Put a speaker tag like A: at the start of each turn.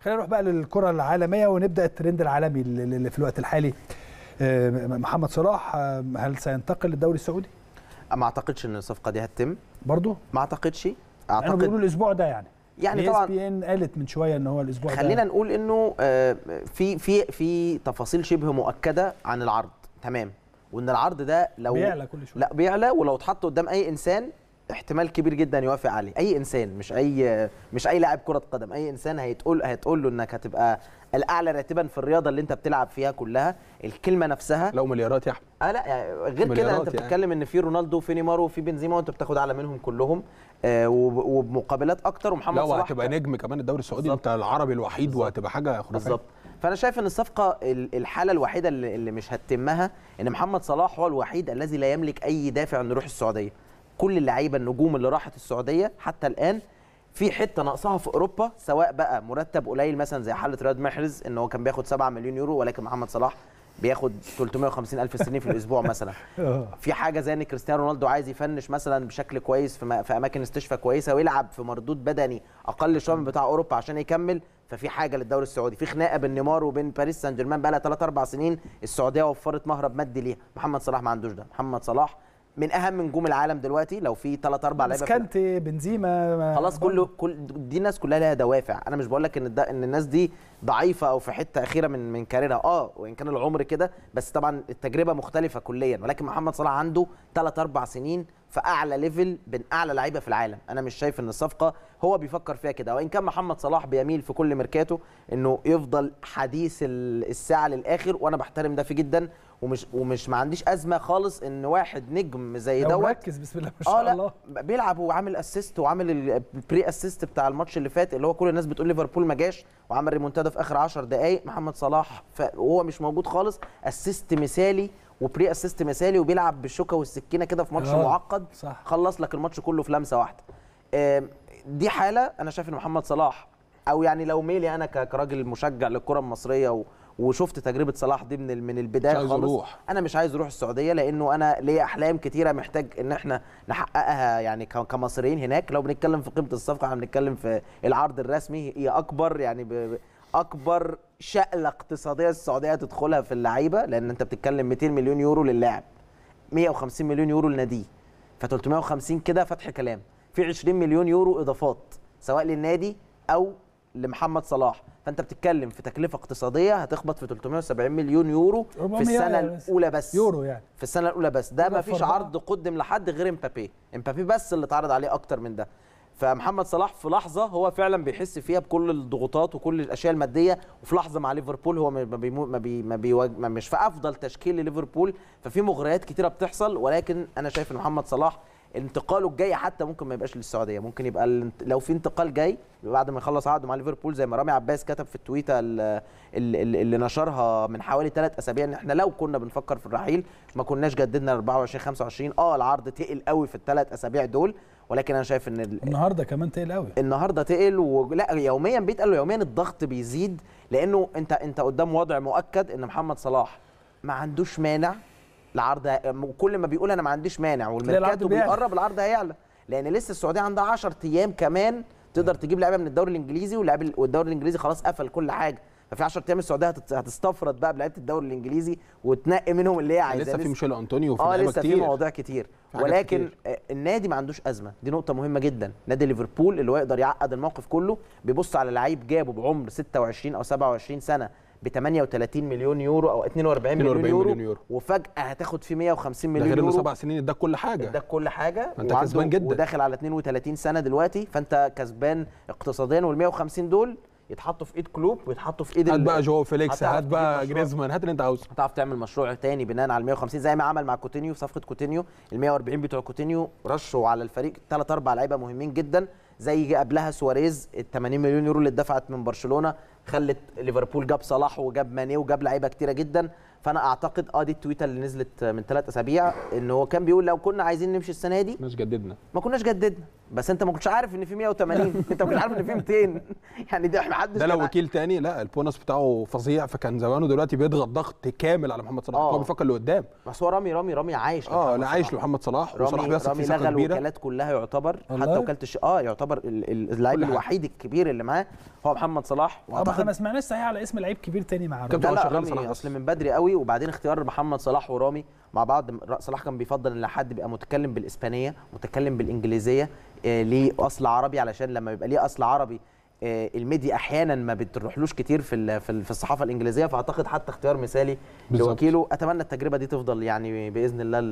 A: خلينا نروح بقى للكره العالميه ونبدا الترند العالمي اللي في الوقت الحالي آه، محمد صلاح آه، هل سينتقل للدوري السعودي أه، ما اعتقدش ان الصفقه دي هتتم برضه؟ ما اعتقدش اعتقد يعني بيقولوا الاسبوع ده يعني يعني طبعا بي ان قالت من شويه ان هو الاسبوع خلينا ده خلينا نقول انه في في في تفاصيل شبه مؤكده عن العرض تمام وان العرض ده لو بيعلى كل شويه لا بيعلى ولو اتحط قدام اي انسان احتمال كبير جدا يوافق عليه اي انسان مش اي مش اي لاعب كره قدم اي انسان هيتقول هتقول له انك هتبقى الاعلى راتبا في الرياضه اللي انت بتلعب فيها كلها الكلمه نفسها لو مليارات يا احمد اه لا يعني غير كده انت يعني. بتتكلم يعني. ان في رونالدو وفي نيمار وفي بنزيما وانت بتاخد اعلى منهم كلهم آه وبمقابلات اكتر ومحمد صلاح لو هتبقى نجم كمان الدوري السعودي انت العربي الوحيد بالزبط. وهتبقى حاجه خرافيه بالظبط فانا شايف ان الصفقه الحاله الوحيده اللي مش هتتمها ان محمد صلاح هو الوحيد الذي لا يملك اي دافع انه يروح السعوديه كل اللعيبه النجوم اللي راحت السعوديه حتى الان في حته ناقصها في اوروبا سواء بقى مرتب قليل مثلا زي حاله رياض محرز ان هو كان بياخد 7 مليون يورو ولكن محمد صلاح بياخد 350 الف استرليني في الاسبوع مثلا آه. في حاجه زي ان كريستيانو رونالدو عايز يفنش مثلا بشكل كويس في, في اماكن استشفاء كويسه ويلعب في مردود بدني اقل شويه من بتاع اوروبا عشان يكمل ففي حاجه للدوري السعودي في خناقه بين نيمار وبين باريس سان جيرمان بقى لها 3 4 سنين السعوديه وفرت مهرب مادي ليها محمد صلاح ما عندوش ده محمد صلاح من اهم نجوم العالم دلوقتي لو في ثلاث اربع لعيبه كانت بنزيما خلاص كله كل دي الناس كلها لها دوافع انا مش بقول لك ان ان الناس دي ضعيفه او في حته اخيره من من كاريرها اه وان كان العمر كده بس طبعا التجربه مختلفه كليا ولكن محمد صلاح عنده ثلاث اربع سنين في اعلى ليفل بين اعلى لعيبه في العالم انا مش شايف ان الصفقه هو بيفكر فيها كده وان كان محمد صلاح بيميل في كل ميركاتو انه يفضل حديث الساعه للاخر وانا بحترم ده فيه جدا ومش ومش ما عنديش ازمه خالص ان واحد نجم زي دوت مركز بسم الله ما شاء آه، الله لا بيلعب وعامل اسيست وعامل البري اسيست بتاع الماتش اللي فات اللي هو كل الناس بتقول ليفربول ما جاش وعمل ريمونتادا في اخر 10 دقائق محمد صلاح وهو مش موجود خالص اسيست مثالي وبري اسيست مثالي وبيلعب بالشوكه والسكينه كده في ماتش آه، معقد صح. خلص لك الماتش كله في لمسه واحده دي حاله انا شايف ان محمد صلاح او يعني لو ميلي انا كراجل مشجع للكره المصريه وشفت تجربه صلاح دي من من البدايه مش عايز خالص أروح. انا مش عايز اروح السعوديه لانه انا ليا احلام كتيره محتاج ان احنا نحققها يعني كمصريين هناك لو بنتكلم في قيمه الصفقه احنا بنتكلم في العرض الرسمي هي اكبر يعني اكبر شقله اقتصاديه السعوديه تدخلها في اللعيبه لان انت بتتكلم 200 مليون يورو للاعب 150 مليون يورو لناديه ف 350 كده فتح كلام في 20 مليون يورو اضافات سواء للنادي او لمحمد صلاح فانت بتتكلم في تكلفه اقتصاديه هتخبط في 370 مليون يورو في السنه يعني الاولى بس يورو يعني في السنه الاولى بس ده ما فيش عرض قدم لحد غير امبابي امبابي بس اللي اتعرض عليه اكتر من ده فمحمد صلاح في لحظه هو فعلا بيحس فيها بكل الضغوطات وكل الاشياء الماديه وفي لحظه مع ليفربول هو ما بيمو ما بي ما بيواج ما مش في افضل تشكيل لليفربول ففي مغريات كتيره بتحصل ولكن انا شايف ان محمد صلاح انتقاله الجاي حتى ممكن ما يبقاش للسعوديه ممكن يبقى لو في انتقال جاي بعد ما يخلص عقده مع ليفربول زي ما رامي عباس كتب في التويته اللي, اللي نشرها من حوالي ثلاث اسابيع ان احنا لو كنا بنفكر في الرحيل ما كناش جددنا 24 25 اه العرض تقل قوي في الثلاث اسابيع دول ولكن انا شايف ان النهارده كمان تقل قوي النهارده تقل ولا يوميا بيتقل يوميا الضغط بيزيد لانه انت انت قدام وضع مؤكد ان محمد صلاح ما عندوش مانع العرض كل ما بيقول انا ما عنديش مانع والميركاتو بيقرب العرض هيعلى لان لسه السعوديه عندها 10 ايام كمان تقدر تجيب لعيبه من الدوري الانجليزي واللاعب والدوري الانجليزي خلاص قفل كل حاجه ففي 10 ايام السعوديه هتستفرد بقى بلعيبه الدوري الانجليزي وتنقي منهم اللي هي عايزاه لسه في ميشيل انطونيو وفي اه لسه في مواضيع كتير ولكن كتير. آه، النادي ما عندوش ازمه دي نقطه مهمه جدا نادي ليفربول اللي هو يقدر يعقد الموقف كله بيبص على لعيب جابه بعمر 26 او 27 سنه ب 38 مليون يورو او 42 مليون, مليون, يورو, مليون يورو وفجاه هتاخد فيه 150 مليون يورو ده غير انه سبع سنين اداك كل حاجه اداك كل حاجه فانت كسبان جدا وداخل على 32 سنه دلوقتي فانت كسبان اقتصاديا وال 150 دول يتحطوا في ايد كلوب ويتحطوا في ايد هات بقى جو فيليكس هات بقى جريزمان هات اللي انت عاوزه هتعرف تعمل مشروع تاني بناء على 150 زي ما عمل مع كوتينيو في صفقه كوتينيو ال 140 بتوع كوتينيو رشوا على الفريق ثلاث اربع لعيبه مهمين جدا زي قبلها سواريز ال 80 مليون يورو اللي اتدفعت من برشلونه خلت ليفربول جاب صلاح وجاب ماني وجاب لعيبه كتيره جدا فانا اعتقد اه دي التويته اللي نزلت من ثلاث اسابيع ان هو كان بيقول لو كنا عايزين نمشي السنه دي كناش جددنا ما كناش جددنا بس انت ما كنتش عارف ان في 180 انت ما كنتش عارف ان في 200 يعني ده ما حدش ده لو وكيل تاني لا البونص بتاعه فظيع فكان زمانه دلوقتي بيضغط ضغط كامل على محمد صلاح آه. هو بيفكر اللي قدام بس هو رامي رامي رامي عايش اه انا عايش لمحمد صلاح وصلاح بيثق في ثقه كبيره رامي لغى الوكالات كلها يعتبر حتى وكاله اه يعتبر يعتبر اللاعب الوحيد الكبير اللي معاه هو محمد صلاح طب اه، احنا ما سمعناش صحيح على اسم لعيب كبير تاني معاه كابتن شغال صلاح اصل من بدري قوي وبعدين اختيار محمد صلاح ورامي مع بعض صلاح كان بيفضل ان حد بيبقى متكلم بالاسبانيه متكلم بالانجليزيه آه، ليه اصل عربي علشان لما بيبقى ليه اصل عربي آه، الميديا احيانا ما بتروحلوش كتير في في الصحافه الانجليزيه فاعتقد حتى اختيار مثالي لوكيله اتمنى التجربه دي تفضل يعني باذن الله